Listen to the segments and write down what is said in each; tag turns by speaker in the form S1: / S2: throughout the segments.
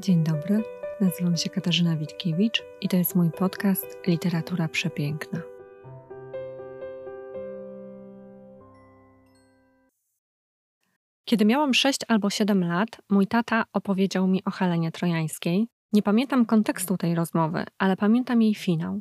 S1: Dzień dobry, nazywam się Katarzyna Witkiewicz i to jest mój podcast Literatura Przepiękna. Kiedy miałam 6 albo 7 lat, mój tata opowiedział mi o Helenie Trojańskiej. Nie pamiętam kontekstu tej rozmowy, ale pamiętam jej finał.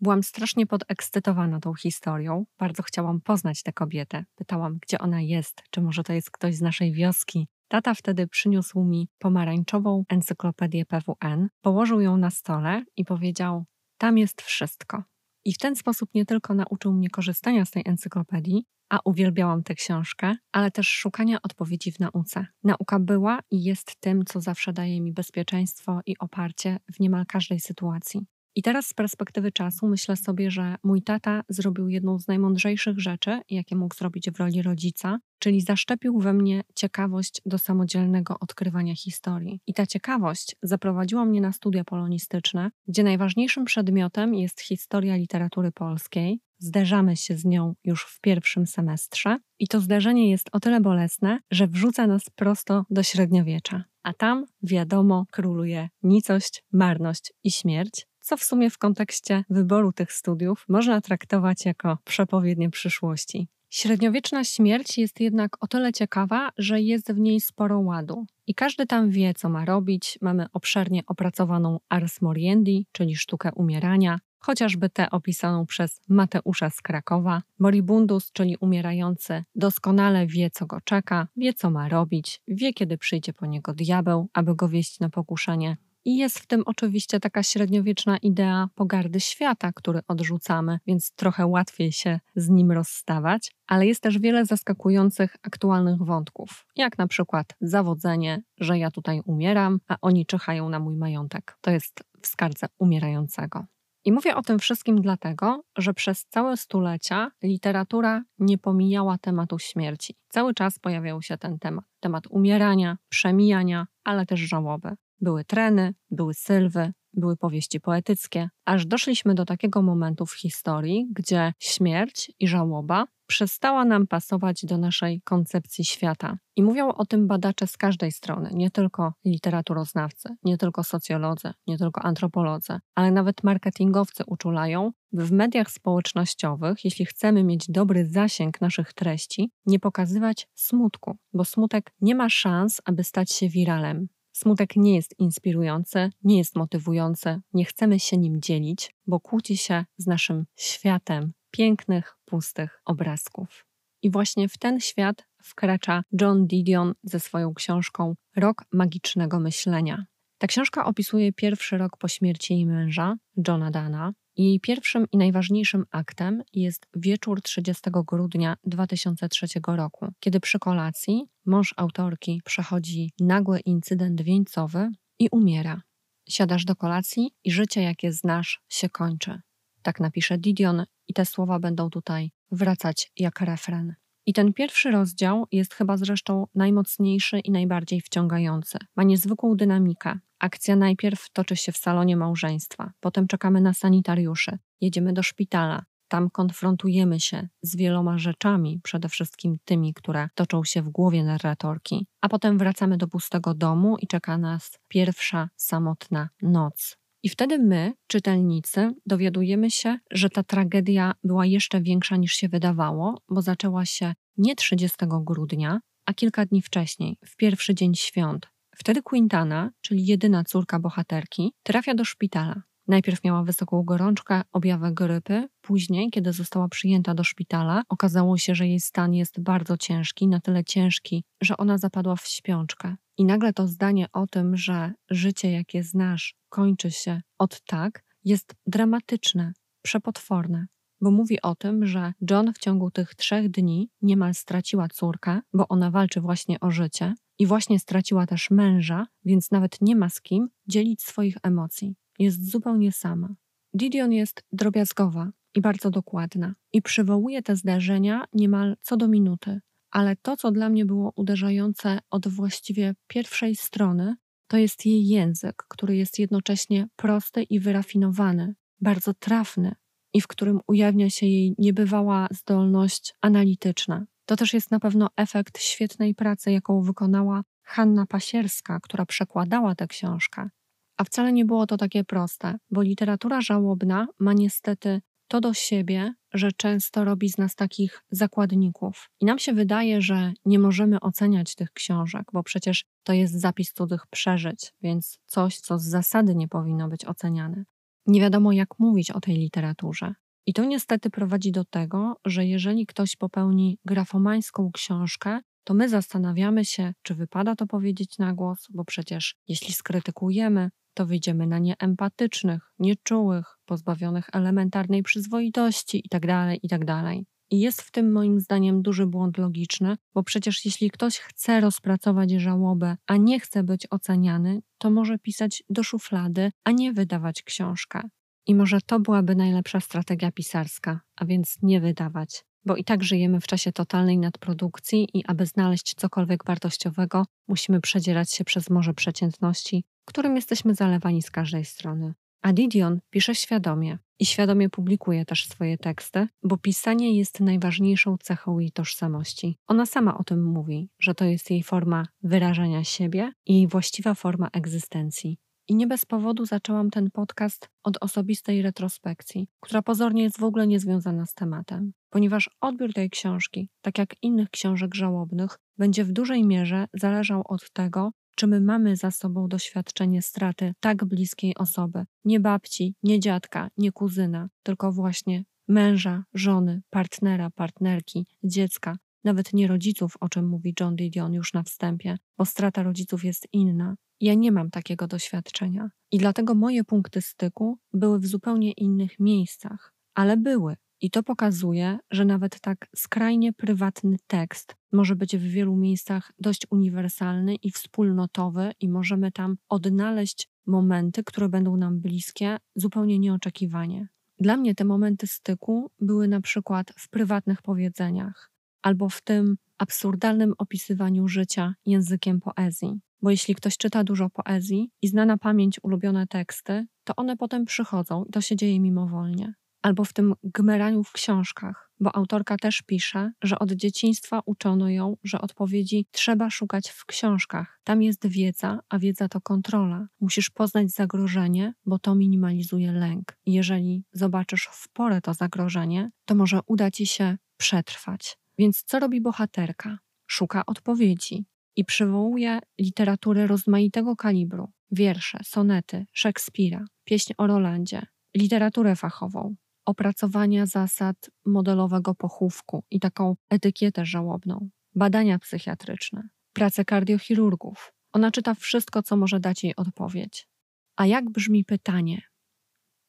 S1: Byłam strasznie podekscytowana tą historią, bardzo chciałam poznać tę kobietę. Pytałam, gdzie ona jest, czy może to jest ktoś z naszej wioski, Tata wtedy przyniósł mi pomarańczową encyklopedię PWN, położył ją na stole i powiedział: Tam jest wszystko. I w ten sposób nie tylko nauczył mnie korzystania z tej encyklopedii, a uwielbiałam tę książkę, ale też szukania odpowiedzi w nauce. Nauka była i jest tym, co zawsze daje mi bezpieczeństwo i oparcie w niemal każdej sytuacji. I teraz z perspektywy czasu myślę sobie, że mój tata zrobił jedną z najmądrzejszych rzeczy, jakie mógł zrobić w roli rodzica, czyli zaszczepił we mnie ciekawość do samodzielnego odkrywania historii. I ta ciekawość zaprowadziła mnie na studia polonistyczne, gdzie najważniejszym przedmiotem jest historia literatury polskiej. Zderzamy się z nią już w pierwszym semestrze, i to zderzenie jest o tyle bolesne, że wrzuca nas prosto do średniowiecza. A tam, wiadomo, króluje nicość, marność i śmierć co w sumie w kontekście wyboru tych studiów można traktować jako przepowiednie przyszłości. Średniowieczna śmierć jest jednak o tyle ciekawa, że jest w niej sporo ładu. I każdy tam wie, co ma robić. Mamy obszernie opracowaną Ars Moriendi, czyli sztukę umierania, chociażby tę opisaną przez Mateusza z Krakowa. Moribundus, czyli umierający, doskonale wie, co go czeka, wie, co ma robić, wie, kiedy przyjdzie po niego diabeł, aby go wieść na pokuszenie. I jest w tym oczywiście taka średniowieczna idea pogardy świata, który odrzucamy, więc trochę łatwiej się z nim rozstawać, ale jest też wiele zaskakujących aktualnych wątków, jak na przykład zawodzenie, że ja tutaj umieram, a oni czyhają na mój majątek. To jest w skardze umierającego. I mówię o tym wszystkim dlatego, że przez całe stulecia literatura nie pomijała tematu śmierci. Cały czas pojawiał się ten temat. Temat umierania, przemijania, ale też żałoby. Były treny, były sylwy, były powieści poetyckie, aż doszliśmy do takiego momentu w historii, gdzie śmierć i żałoba przestała nam pasować do naszej koncepcji świata. I mówią o tym badacze z każdej strony, nie tylko literaturoznawcy, nie tylko socjolodzy, nie tylko antropolodzy, ale nawet marketingowcy uczulają, w mediach społecznościowych, jeśli chcemy mieć dobry zasięg naszych treści, nie pokazywać smutku, bo smutek nie ma szans, aby stać się wiralem. Smutek nie jest inspirujący, nie jest motywujący, nie chcemy się nim dzielić, bo kłóci się z naszym światem pięknych, pustych obrazków. I właśnie w ten świat wkracza John Didion ze swoją książką Rok magicznego myślenia. Ta książka opisuje pierwszy rok po śmierci jej męża, Johna Dana, jej pierwszym i najważniejszym aktem jest wieczór 30 grudnia 2003 roku, kiedy przy kolacji mąż autorki przechodzi nagły incydent wieńcowy i umiera. Siadasz do kolacji i życie, jakie znasz, się kończy. Tak napisze Didion i te słowa będą tutaj wracać jak refren. I ten pierwszy rozdział jest chyba zresztą najmocniejszy i najbardziej wciągający. Ma niezwykłą dynamikę, Akcja najpierw toczy się w salonie małżeństwa, potem czekamy na sanitariuszy, jedziemy do szpitala, tam konfrontujemy się z wieloma rzeczami, przede wszystkim tymi, które toczą się w głowie narratorki, a potem wracamy do pustego domu i czeka nas pierwsza samotna noc. I wtedy my, czytelnicy, dowiadujemy się, że ta tragedia była jeszcze większa niż się wydawało, bo zaczęła się nie 30 grudnia, a kilka dni wcześniej, w pierwszy dzień świąt, Wtedy Quintana, czyli jedyna córka bohaterki, trafia do szpitala. Najpierw miała wysoką gorączkę, objawy grypy, później, kiedy została przyjęta do szpitala, okazało się, że jej stan jest bardzo ciężki, na tyle ciężki, że ona zapadła w śpiączkę. I nagle to zdanie o tym, że życie, jakie znasz, kończy się od tak, jest dramatyczne, przepotworne bo mówi o tym, że John w ciągu tych trzech dni niemal straciła córkę, bo ona walczy właśnie o życie, i właśnie straciła też męża, więc nawet nie ma z kim dzielić swoich emocji. Jest zupełnie sama. Didion jest drobiazgowa i bardzo dokładna i przywołuje te zdarzenia niemal co do minuty. Ale to, co dla mnie było uderzające od właściwie pierwszej strony, to jest jej język, który jest jednocześnie prosty i wyrafinowany, bardzo trafny i w którym ujawnia się jej niebywała zdolność analityczna. To też jest na pewno efekt świetnej pracy, jaką wykonała Hanna Pasierska, która przekładała tę książkę. A wcale nie było to takie proste, bo literatura żałobna ma niestety to do siebie, że często robi z nas takich zakładników. I nam się wydaje, że nie możemy oceniać tych książek, bo przecież to jest zapis cudzych przeżyć, więc coś, co z zasady nie powinno być oceniane. Nie wiadomo, jak mówić o tej literaturze. I to niestety prowadzi do tego, że jeżeli ktoś popełni grafomańską książkę, to my zastanawiamy się, czy wypada to powiedzieć na głos, bo przecież jeśli skrytykujemy, to wyjdziemy na nieempatycznych, nieczułych, pozbawionych elementarnej przyzwoitości itd., tak itd. Tak I jest w tym moim zdaniem duży błąd logiczny, bo przecież jeśli ktoś chce rozpracować żałobę, a nie chce być oceniany, to może pisać do szuflady, a nie wydawać książkę. I może to byłaby najlepsza strategia pisarska, a więc nie wydawać, bo i tak żyjemy w czasie totalnej nadprodukcji i aby znaleźć cokolwiek wartościowego, musimy przedzierać się przez morze przeciętności, którym jesteśmy zalewani z każdej strony. A Didion pisze świadomie i świadomie publikuje też swoje teksty, bo pisanie jest najważniejszą cechą jej tożsamości. Ona sama o tym mówi, że to jest jej forma wyrażania siebie i jej właściwa forma egzystencji. I nie bez powodu zaczęłam ten podcast od osobistej retrospekcji, która pozornie jest w ogóle niezwiązana z tematem, ponieważ odbiór tej książki, tak jak innych książek żałobnych, będzie w dużej mierze zależał od tego, czy my mamy za sobą doświadczenie straty tak bliskiej osoby, nie babci, nie dziadka, nie kuzyna, tylko właśnie męża, żony, partnera, partnerki, dziecka, nawet nie rodziców, o czym mówi John Didion już na wstępie, bo strata rodziców jest inna, ja nie mam takiego doświadczenia i dlatego moje punkty styku były w zupełnie innych miejscach, ale były. I to pokazuje, że nawet tak skrajnie prywatny tekst może być w wielu miejscach dość uniwersalny i wspólnotowy, i możemy tam odnaleźć momenty, które będą nam bliskie zupełnie nieoczekiwanie. Dla mnie te momenty styku były na przykład w prywatnych powiedzeniach, albo w tym absurdalnym opisywaniu życia językiem poezji. Bo jeśli ktoś czyta dużo poezji i zna na pamięć ulubione teksty, to one potem przychodzą i to się dzieje mimowolnie. Albo w tym gmeraniu w książkach, bo autorka też pisze, że od dzieciństwa uczono ją, że odpowiedzi trzeba szukać w książkach. Tam jest wiedza, a wiedza to kontrola. Musisz poznać zagrożenie, bo to minimalizuje lęk. Jeżeli zobaczysz w porę to zagrożenie, to może uda ci się przetrwać. Więc co robi bohaterka? Szuka odpowiedzi i przywołuje literaturę rozmaitego kalibru: wiersze, sonety, Szekspira, pieśń o Rolandzie, literaturę fachową, opracowania zasad modelowego pochówku i taką etykietę żałobną, badania psychiatryczne, pracę kardiochirurgów. Ona czyta wszystko, co może dać jej odpowiedź. A jak brzmi pytanie?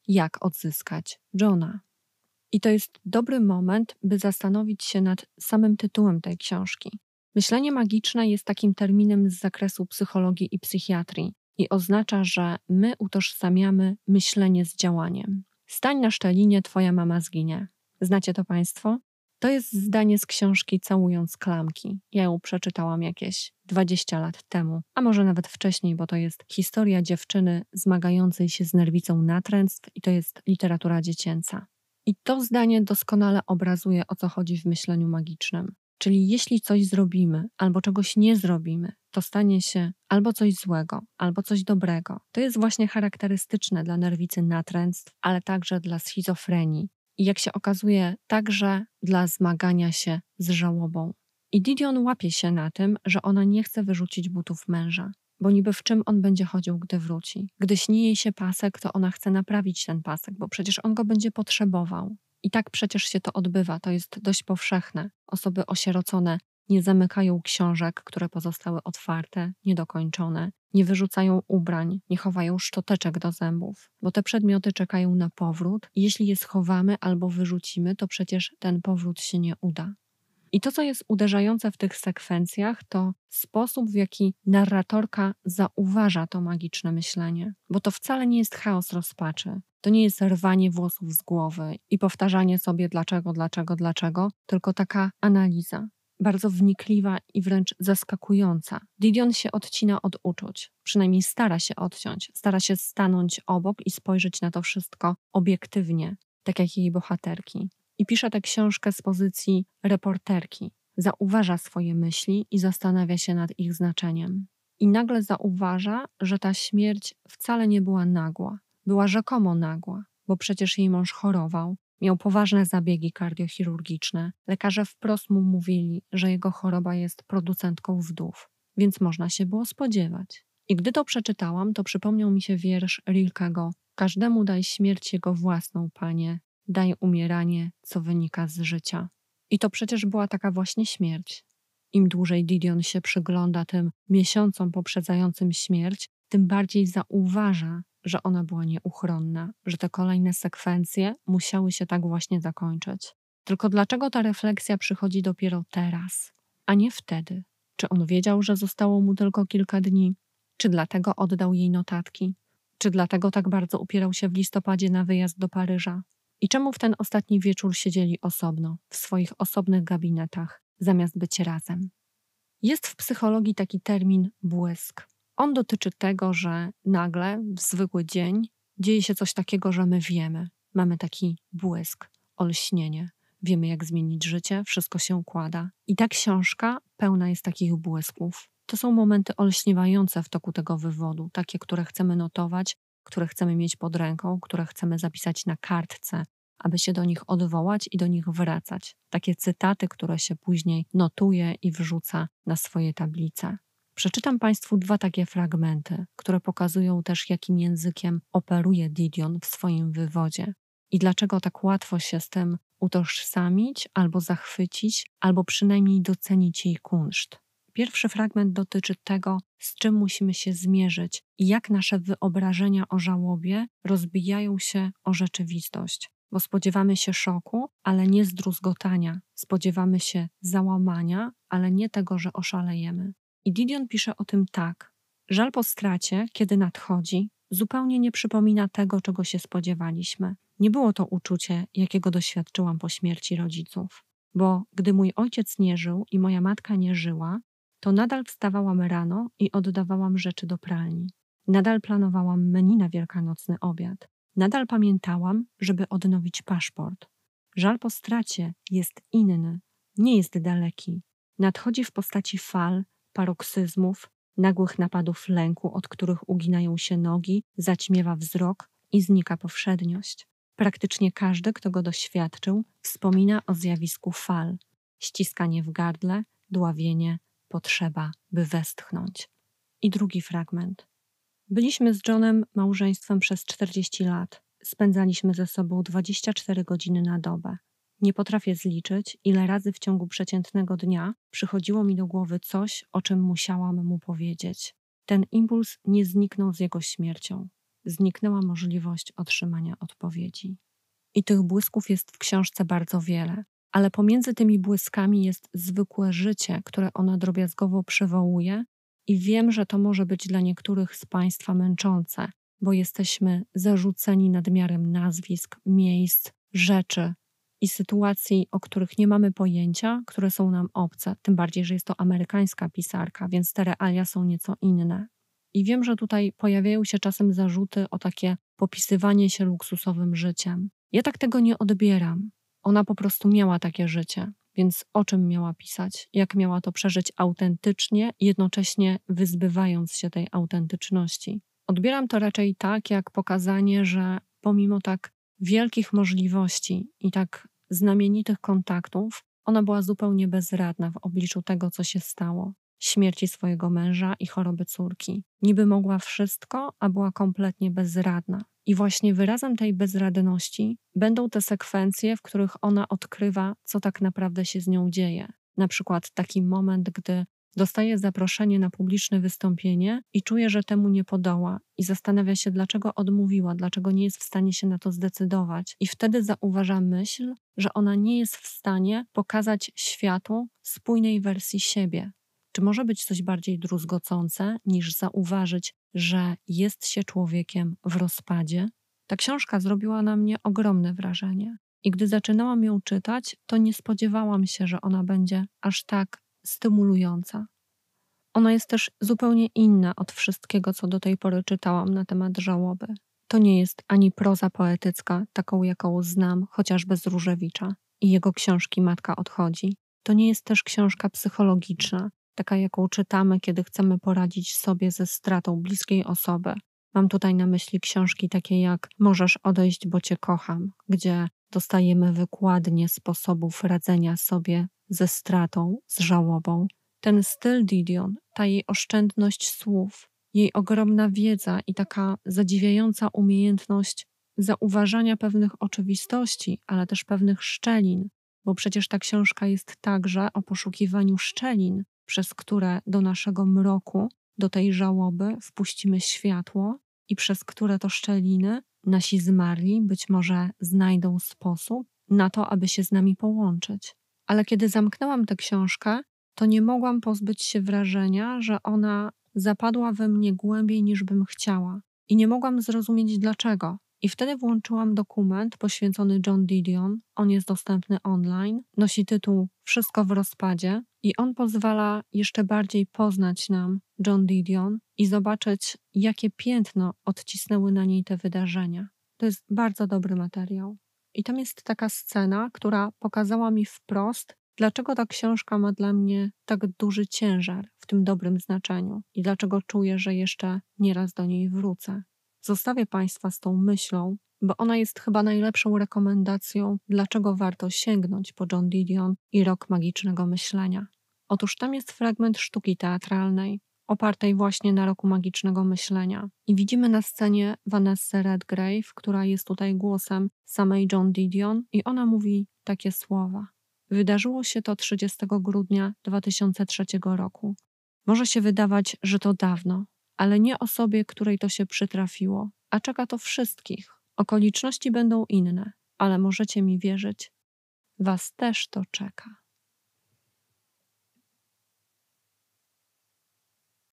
S1: Jak odzyskać Johna? I to jest dobry moment, by zastanowić się nad samym tytułem tej książki. Myślenie magiczne jest takim terminem z zakresu psychologii i psychiatrii i oznacza, że my utożsamiamy myślenie z działaniem. Stań na szczelinie, twoja mama zginie. Znacie to Państwo? To jest zdanie z książki Całując klamki. Ja ją przeczytałam jakieś 20 lat temu, a może nawet wcześniej, bo to jest historia dziewczyny zmagającej się z nerwicą natręctw i to jest literatura dziecięca. I to zdanie doskonale obrazuje, o co chodzi w myśleniu magicznym. Czyli jeśli coś zrobimy albo czegoś nie zrobimy, to stanie się albo coś złego, albo coś dobrego. To jest właśnie charakterystyczne dla nerwicy natręctw, ale także dla schizofrenii i jak się okazuje, także dla zmagania się z żałobą. I Didion łapie się na tym, że ona nie chce wyrzucić butów męża bo niby w czym on będzie chodził, gdy wróci. Gdy śni jej się pasek, to ona chce naprawić ten pasek, bo przecież on go będzie potrzebował. I tak przecież się to odbywa, to jest dość powszechne. Osoby osierocone nie zamykają książek, które pozostały otwarte, niedokończone, nie wyrzucają ubrań, nie chowają szczoteczek do zębów, bo te przedmioty czekają na powrót. Jeśli je schowamy albo wyrzucimy, to przecież ten powrót się nie uda. I to, co jest uderzające w tych sekwencjach, to sposób, w jaki narratorka zauważa to magiczne myślenie, bo to wcale nie jest chaos rozpaczy. To nie jest rwanie włosów z głowy i powtarzanie sobie dlaczego, dlaczego, dlaczego, tylko taka analiza, bardzo wnikliwa i wręcz zaskakująca. Didion się odcina od uczuć, przynajmniej stara się odciąć, stara się stanąć obok i spojrzeć na to wszystko obiektywnie, tak jak jej bohaterki i pisze tę książkę z pozycji reporterki. Zauważa swoje myśli i zastanawia się nad ich znaczeniem. I nagle zauważa, że ta śmierć wcale nie była nagła. Była rzekomo nagła, bo przecież jej mąż chorował, miał poważne zabiegi kardiochirurgiczne. Lekarze wprost mu mówili, że jego choroba jest producentką wdów, więc można się było spodziewać. I gdy to przeczytałam, to przypomniał mi się wiersz Rilkego Każdemu daj śmierć jego własną, panie, daje umieranie, co wynika z życia. I to przecież była taka właśnie śmierć. Im dłużej Didion się przygląda tym miesiącom poprzedzającym śmierć, tym bardziej zauważa, że ona była nieuchronna, że te kolejne sekwencje musiały się tak właśnie zakończyć. Tylko dlaczego ta refleksja przychodzi dopiero teraz, a nie wtedy? Czy on wiedział, że zostało mu tylko kilka dni? Czy dlatego oddał jej notatki? Czy dlatego tak bardzo upierał się w listopadzie na wyjazd do Paryża? I czemu w ten ostatni wieczór siedzieli osobno, w swoich osobnych gabinetach, zamiast być razem? Jest w psychologii taki termin błysk. On dotyczy tego, że nagle, w zwykły dzień, dzieje się coś takiego, że my wiemy. Mamy taki błysk, olśnienie. Wiemy, jak zmienić życie, wszystko się układa. I ta książka pełna jest takich błysków. To są momenty olśniewające w toku tego wywodu, takie, które chcemy notować, które chcemy mieć pod ręką, które chcemy zapisać na kartce, aby się do nich odwołać i do nich wracać. Takie cytaty, które się później notuje i wrzuca na swoje tablice. Przeczytam Państwu dwa takie fragmenty, które pokazują też, jakim językiem operuje Didion w swoim wywodzie i dlaczego tak łatwo się z tym utożsamić, albo zachwycić, albo przynajmniej docenić jej kunszt. Pierwszy fragment dotyczy tego, z czym musimy się zmierzyć i jak nasze wyobrażenia o żałobie rozbijają się o rzeczywistość. Bo spodziewamy się szoku, ale nie zdruzgotania. Spodziewamy się załamania, ale nie tego, że oszalejemy. I Didion pisze o tym tak. Żal po stracie, kiedy nadchodzi, zupełnie nie przypomina tego, czego się spodziewaliśmy. Nie było to uczucie, jakiego doświadczyłam po śmierci rodziców. Bo gdy mój ojciec nie żył i moja matka nie żyła, to nadal wstawałam rano i oddawałam rzeczy do pralni. Nadal planowałam menu na wielkanocny obiad. Nadal pamiętałam, żeby odnowić paszport. Żal po stracie jest inny, nie jest daleki. Nadchodzi w postaci fal, paroksyzmów, nagłych napadów lęku, od których uginają się nogi, zaćmiewa wzrok i znika powszedniość. Praktycznie każdy, kto go doświadczył, wspomina o zjawisku fal: ściskanie w gardle, dławienie, potrzeba, by westchnąć. I drugi fragment. Byliśmy z Johnem małżeństwem przez 40 lat. Spędzaliśmy ze sobą 24 godziny na dobę. Nie potrafię zliczyć, ile razy w ciągu przeciętnego dnia przychodziło mi do głowy coś, o czym musiałam mu powiedzieć. Ten impuls nie zniknął z jego śmiercią. Zniknęła możliwość otrzymania odpowiedzi. I tych błysków jest w książce bardzo wiele ale pomiędzy tymi błyskami jest zwykłe życie, które ona drobiazgowo przywołuje, i wiem, że to może być dla niektórych z Państwa męczące, bo jesteśmy zarzuceni nadmiarem nazwisk, miejsc, rzeczy i sytuacji, o których nie mamy pojęcia, które są nam obce, tym bardziej, że jest to amerykańska pisarka, więc te realia są nieco inne. I wiem, że tutaj pojawiają się czasem zarzuty o takie popisywanie się luksusowym życiem. Ja tak tego nie odbieram. Ona po prostu miała takie życie, więc o czym miała pisać? Jak miała to przeżyć autentycznie, jednocześnie wyzbywając się tej autentyczności? Odbieram to raczej tak, jak pokazanie, że pomimo tak wielkich możliwości i tak znamienitych kontaktów, ona była zupełnie bezradna w obliczu tego, co się stało śmierci swojego męża i choroby córki. Niby mogła wszystko, a była kompletnie bezradna. I właśnie wyrazem tej bezradności będą te sekwencje, w których ona odkrywa, co tak naprawdę się z nią dzieje. Na przykład taki moment, gdy dostaje zaproszenie na publiczne wystąpienie i czuje, że temu nie podoła, i zastanawia się, dlaczego odmówiła, dlaczego nie jest w stanie się na to zdecydować. I wtedy zauważa myśl, że ona nie jest w stanie pokazać światu spójnej wersji siebie, czy może być coś bardziej druzgocące niż zauważyć, że jest się człowiekiem w rozpadzie? Ta książka zrobiła na mnie ogromne wrażenie. I gdy zaczynałam ją czytać, to nie spodziewałam się, że ona będzie aż tak stymulująca. Ona jest też zupełnie inna od wszystkiego, co do tej pory czytałam na temat żałoby. To nie jest ani proza poetycka, taką jaką znam, chociażby z Różewicza i jego książki Matka odchodzi. To nie jest też książka psychologiczna, taka jaką czytamy, kiedy chcemy poradzić sobie ze stratą bliskiej osoby. Mam tutaj na myśli książki takie jak Możesz odejść, bo Cię kocham, gdzie dostajemy wykładnie sposobów radzenia sobie ze stratą, z żałobą. Ten styl Didion, ta jej oszczędność słów, jej ogromna wiedza i taka zadziwiająca umiejętność zauważania pewnych oczywistości, ale też pewnych szczelin, bo przecież ta książka jest także o poszukiwaniu szczelin, przez które do naszego mroku, do tej żałoby wpuścimy światło i przez które to szczeliny nasi zmarli być może znajdą sposób na to, aby się z nami połączyć. Ale kiedy zamknęłam tę książkę, to nie mogłam pozbyć się wrażenia, że ona zapadła we mnie głębiej niż bym chciała i nie mogłam zrozumieć dlaczego. I wtedy włączyłam dokument poświęcony John Didion. On jest dostępny online. Nosi tytuł Wszystko w rozpadzie. I on pozwala jeszcze bardziej poznać nam John Didion i zobaczyć, jakie piętno odcisnęły na niej te wydarzenia. To jest bardzo dobry materiał. I tam jest taka scena, która pokazała mi wprost, dlaczego ta książka ma dla mnie tak duży ciężar w tym dobrym znaczeniu i dlaczego czuję, że jeszcze nieraz do niej wrócę. Zostawię Państwa z tą myślą, bo ona jest chyba najlepszą rekomendacją, dlaczego warto sięgnąć po John Didion i rok magicznego myślenia. Otóż tam jest fragment sztuki teatralnej, opartej właśnie na roku magicznego myślenia. I widzimy na scenie Vanessa Redgrave, która jest tutaj głosem samej John Didion, i ona mówi takie słowa. Wydarzyło się to 30 grudnia 2003 roku. Może się wydawać, że to dawno, ale nie osobie, której to się przytrafiło, a czeka to wszystkich. Okoliczności będą inne, ale możecie mi wierzyć, was też to czeka.